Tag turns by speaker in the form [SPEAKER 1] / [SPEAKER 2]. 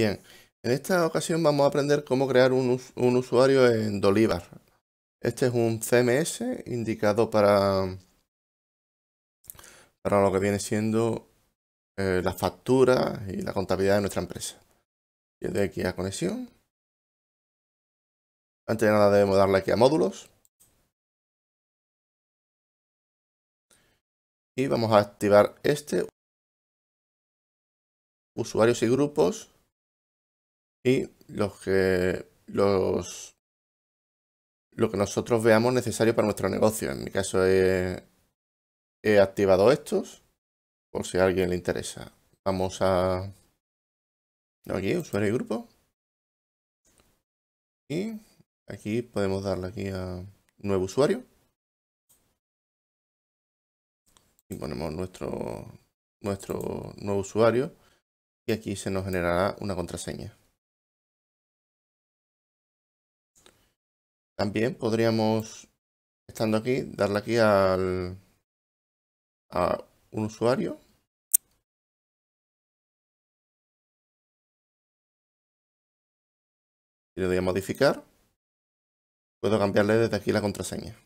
[SPEAKER 1] Bien, en esta ocasión vamos a aprender cómo crear un, usuario en Dolibar. Este es un CMS indicado para, para lo que viene siendo eh, la factura y la contabilidad
[SPEAKER 2] de nuestra empresa. y de aquí a conexión. Antes de nada debemos darle aquí a módulos. Y vamos a activar este. Usuarios y grupos y los que, los,
[SPEAKER 1] lo que nosotros veamos necesario para nuestro negocio. En mi caso he, activado estos por si a alguien le interesa. Vamos a...
[SPEAKER 2] Aquí, usuario y grupo. Y aquí podemos darle aquí a nuevo usuario.
[SPEAKER 1] Y ponemos nuestro, nuestro nuevo usuario. Y aquí se
[SPEAKER 2] nos generará una contraseña. También podríamos, estando aquí, darle aquí al, a un usuario. Y le doy a modificar. Puedo cambiarle desde aquí la contraseña.